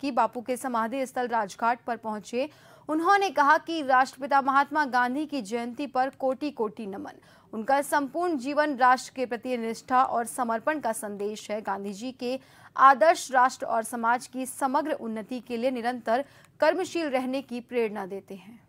की बापू के समाधि स्थल राजघाट पर पहुंचे उन्होंने कहा कि राष्ट्रपिता महात्मा गांधी की जयंती पर कोटि कोटि नमन उनका संपूर्ण जीवन राष्ट्र के प्रति निष्ठा और समर्पण का संदेश है गांधी जी के आदर्श राष्ट्र और समाज की समग्र उन्नति के लिए निरंतर कर्मशील रहने की प्रेरणा देते हैं